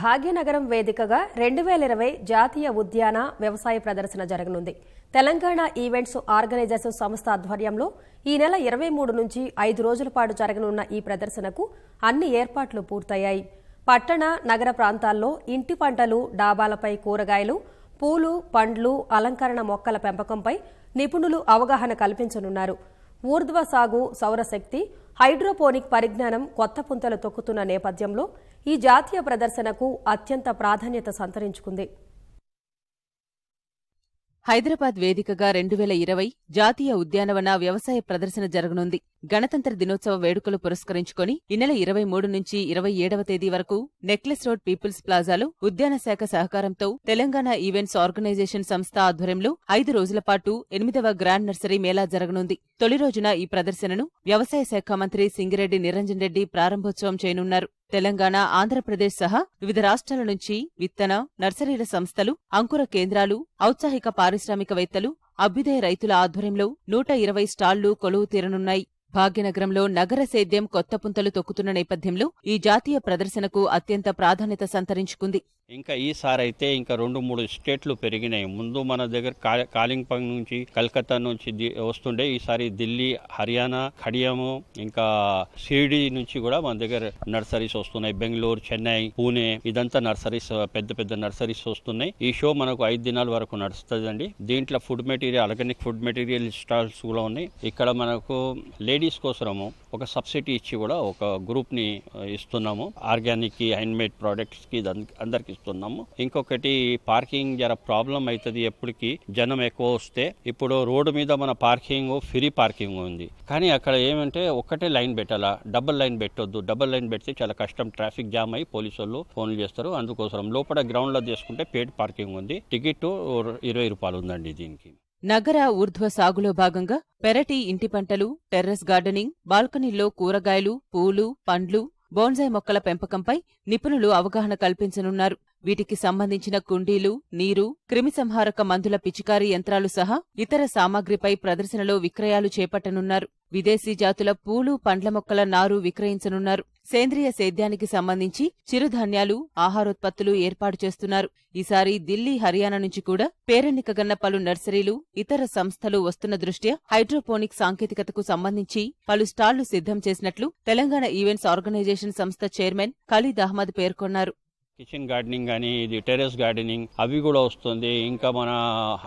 భాగ్యనగరం వేదికగా రెండు వేల ఇరవై జాతీయ ఉద్యాన వ్యవసాయ ప్రదర్శన జరగనుంది తెలంగాణ ఈవెంట్స్ ఆర్గనైజర్స్ సంస్థ ఆధ్వర్యంలో ఈ నెల ఇరవై మూడు నుంచి ఐదు రోజుల పాటు జరగనున్న ఈ ప్రదర్శనకు అన్ని ఏర్పాట్లు పూర్తయ్యాయి పట్టణ నగర ప్రాంతాల్లో ఇంటి పంటలు డాబాలపై కూరగాయలు పూలు పండ్లు అలంకరణ మొక్కల పెంపకంపై నిపుణులు అవగాహన కల్పించనున్నారు ఊర్ధ్వ సాగు సౌరశక్తి హైడ్రోపోనిక్ పరిజ్ఞానం కొత్త పుంతలు తొక్కుతున్న నేపథ్యంలో ఈ జాతీయ ప్రదర్శనకు అత్యంత ప్రాధాన్యత సంతరించుకుంది హైదరాబాద్ వేదికగా రెండు వేల ఇరవై జాతీయ ఉద్యానవన వ్యవసాయ ప్రదర్శన జరగనుంది గణతంత్ర దినోత్సవ వేడుకలు పురస్కరించుకుని ఈ నెల ఇరవై మూడు నుంచి ఇరవై ఏడవ తేదీ వరకు నెక్లెస్ రోడ్ పీపుల్స్ ప్లాజాలో ఉద్యాన శాఖ సహకారంతో తెలంగాణ ఈవెంట్స్ ఆర్గనైజేషన్ సంస్థ ఆధ్వర్యంలో ఐదు రోజుల పాటు ఎనిమిదవ గ్రాండ్ నర్సరీ మేళా జరగనుంది తొలి రోజున ఈ ప్రదర్శనను వ్యవసాయ శాఖ మంత్రి సింగిరెడ్డి నిరంజన్ రెడ్డి ప్రారంభోత్సవం చేయనున్నారు తెలంగాణ ఆంధ్రప్రదేశ్ సహా వివిధ రాష్ట్రాల నుంచి విత్తన నర్సరీల సంస్థలు అంకుర కేంద్రాలు ఔత్సాహిక పారిశ్రామికవేత్తలు అభ్యుదయ రైతుల ఆధ్వర్యంలో నూట ఇరవై స్టాళ్లు కొలువు తీరనున్నాయి భాగ్యనగరంలో నగర సేద్యం కొత్త పుంతలు తొక్కుతున్న నేపథ్యంలో ఈ జాతీయ ప్రదర్శనకు అత్యంత ప్రాధాన్యత సంతరించుకుంది ఇంకా ఈసారి అయితే ఇంకా రెండు మూడు స్టేట్లు పెరిగినాయి ముందు మన దగ్గర కాలింపంగ్ నుంచి కలకత్తా నుంచి వస్తుండే ఈసారి ఢిల్లీ హర్యానా ఖడియము ఇంకా షిరిడి నుంచి కూడా మన దగ్గర నర్సరీస్ వస్తున్నాయి బెంగళూరు చెన్నై పూణే ఇదంతా నర్సరీస్ పెద్ద పెద్ద నర్సరీస్ వస్తున్నాయి ఈ షో మనకు ఐదు దినాల వరకు నడుస్తుందండి దీంట్లో food material organic food material stalls కూడా ఉన్నాయి ఇక్కడ మనకు లేడీస్ కోసము ఒక సబ్సిడీ ఇచ్చి కూడా ఒక గ్రూప్ ని ఇస్తున్నాము ఆర్గానిక్ మేడ్ ప్రోడక్ట్స్ కి అందరికి చూస్తున్నాము ఇంకొకటి పార్కింగ్ జర ప్రాబ్లం అవుతుంది ఎప్పటికీ జనం ఎక్కువ వస్తే ఇప్పుడు రోడ్డు మీద మన పార్కింగ్ ఫ్రీ పార్కింగ్ ఉంది కానీ అక్కడ ఏమంటే ఒకటే లైన్ పెట్టాలా డబుల్ లైన్ పెట్టొద్దు డబుల్ లైన్ పెడితే చాలా కష్టం ట్రాఫిక్ జామ్ అయి పోలీసు వాళ్ళు ఫోన్లు చేస్తారు అందుకోసం లోపల గ్రౌండ్లో తీసుకుంటే పేడ్ పార్కింగ్ ఉంది టికెట్ ఇరవై రూపాయలు ఉందండి దీనికి నగర ఊర్ధ్వ సాగులో భాగంగా పెరటి ఇంటి పంటలు టెర్రస్ గార్డెనింగ్ బాల్కనీల్లో కూరగాయలు పూలు పండ్లు బోన్సాయ్ మొక్కల పెంపకంపై నిపుణులు అవగాహన కల్పించనున్నారు వీటికి సంబంధించిన కుండీలు నీరు క్రిమిసంహారక మందుల పిచికారీ యంత్రాలు సహా ఇతర సామాగ్రిపై ప్రదర్శనలో విక్రయాలు చేపట్టనున్నారు విదేశీ జాతుల పూలు పండ్ల మొక్కల నారు విక్రయించనున్నారు సేంద్రియ సేద్యానికి సంబంధించి చిరుధాన్యాలు ఆహారోత్పత్తులు ఏర్పాటు చేస్తున్నారు ఈసారి ఢిల్లీ హర్యానా నుంచి కూడా పేరెన్నికగన్న పలు నర్సరీలు ఇతర సంస్థలు వస్తున్న దృష్ట్యా హైడ్రోపోనిక్ సాంకేతికతకు సంబంధించి పలు స్టాళ్లు సిద్ధం చేసినట్లు తెలంగాణ ఈవెంట్స్ ఆర్గనైజేషన్ సంస్థ చైర్మన్ ఖలీద్ అహ్మద్ పేర్కొన్నారు కిచెన్ గార్డెనింగ్ కానీ ఇది టెరెస్ గార్డెనింగ్ అవి కూడా వస్తుంది ఇంకా మన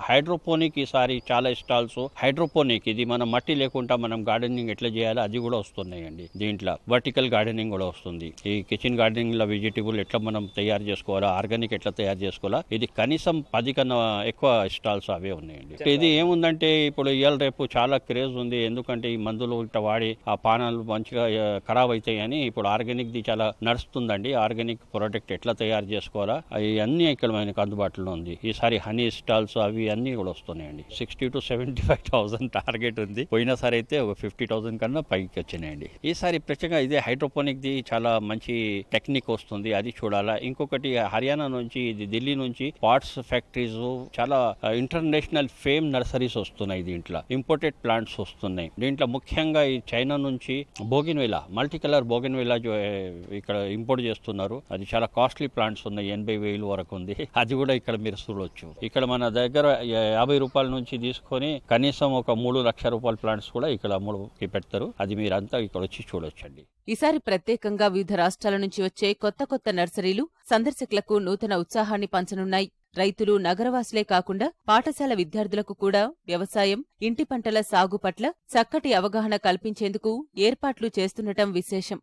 హైడ్రోపోనిక్ ఈసారి చాలా ఇష్టాల్స్ హైడ్రోపోనిక్ ఇది మన మట్టి లేకుండా మనం గార్డెనింగ్ ఎట్లా చేయాలో అది కూడా వస్తున్నాయండి దీంట్లో వర్టికల్ గార్డెనింగ్ కూడా వస్తుంది ఈ కిచెన్ గార్డెనింగ్ లో వెజిటేబుల్ ఎట్లా మనం తయారు చేసుకోవాలా ఆర్గానిక్ ఎట్లా తయారు చేసుకోవాలా ఇది కనీసం పది కన్నా ఎక్కువ స్టాల్స్ అవే ఉన్నాయండి ఇది ఏముందంటే ఇప్పుడు ఇవాళ రేపు చాలా క్రేజ్ ఉంది ఎందుకంటే ఈ మందులు ఇట్లా వాడి ఆ పానాలు మంచిగా ఖరాబ్ అవుతాయని ఇప్పుడు ఆర్గానిక్ ది చాలా నడుస్తుందండి ఆర్గానిక్ ప్రోడక్ట్ ఎట్లా తయారు చేసుకోవాలా అవి అన్నీ ఇక్కడ మనకి అందుబాటులో ఉంది ఈసారి హనీ స్టాల్స్ అవి అన్నీ కూడా వస్తున్నాయండి sixty to seventy five thousand target ఉంది పోయినసారి అయితే ఒక ఫిఫ్టీ థౌసండ్ కన్నా పైకి వచ్చినాయండి ఈసారి ప్రత్యేకంగా ఇదే హైడ్రోపోనిక్ది చాలా మంచి టెక్నిక్ వస్తుంది అది చూడాలా ఇంకొకటి హర్యానా నుంచి ఇది ఢిల్లీ నుంచి పార్ట్స్ ఫ్యాక్టరీస్ చాలా ఇంటర్నేషనల్ ఫేమ్ నర్సరీస్ వస్తున్నాయి దీంట్లో ఇంపోర్టెడ్ ప్లాంట్స్ వస్తున్నాయి దీంట్లో ముఖ్యంగా ఈ చైనా నుంచి వేలా మల్టీ కలర్ వేలా ఇక్కడ ఇంపోర్ట్ చేస్తున్నారు అది చాలా కాస్ట్లీ ప్లాంట్స్ ఉన్నాయి ఎనభై వేలు వరకు ఉంది అది కూడా ఇక్కడ మీరు చూడొచ్చు ఇక్కడ మన దగ్గర యాభై రూపాయల నుంచి తీసుకొని కనీసం ఒక మూడు లక్ష రూపాయల ప్లాంట్స్ కూడా ఇక్కడ అమ్ముడుకి పెడతారు అది మీరంతా ఇక్కడ వచ్చి చూడొచ్చండి ఈసారి ప్రత్యేకంగా వివిధ రాష్ట్రాల నుంచి వచ్చే కొత్త కొత్త నర్సరీలు సందర్శకులకు నూతన ఉత్సాహాన్ని పంచనున్నాయి రైతులు నగరవాసులే కాకుండా పాఠశాల విద్యార్థులకు కూడా వ్యవసాయం ఇంటి పంటల సాగు పట్ల చక్కటి అవగాహన కల్పించేందుకు ఏర్పాట్లు చేస్తుండటం విశేషం